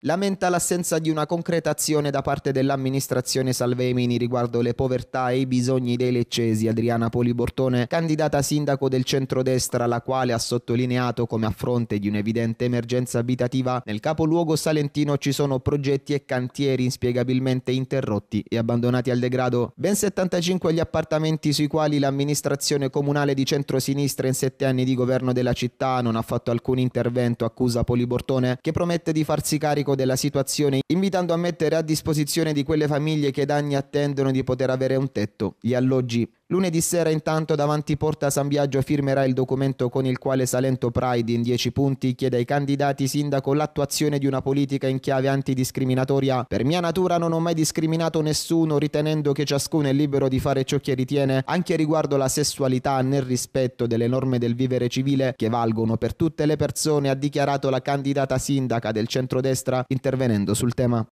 Lamenta l'assenza di una concreta azione da parte dell'amministrazione Salvemini riguardo le povertà e i bisogni dei leccesi. Adriana Polibortone, candidata sindaco del centrodestra, la quale ha sottolineato come a fronte di un'evidente emergenza abitativa nel capoluogo salentino ci sono progetti e cantieri inspiegabilmente interrotti e abbandonati al degrado. Ben 75 gli appartamenti sui quali l'amministrazione comunale di centrosinistra in sette anni di governo della città non ha fatto alcun intervento, accusa Polibortone, che promette di farsi carico organico della situazione, invitando a mettere a disposizione di quelle famiglie che da anni attendono di poter avere un tetto, gli alloggi Lunedì sera intanto davanti Porta San Biagio firmerà il documento con il quale Salento Pride in 10 punti chiede ai candidati sindaco l'attuazione di una politica in chiave antidiscriminatoria. Per mia natura non ho mai discriminato nessuno ritenendo che ciascuno è libero di fare ciò che ritiene anche riguardo la sessualità nel rispetto delle norme del vivere civile che valgono per tutte le persone ha dichiarato la candidata sindaca del centrodestra intervenendo sul tema.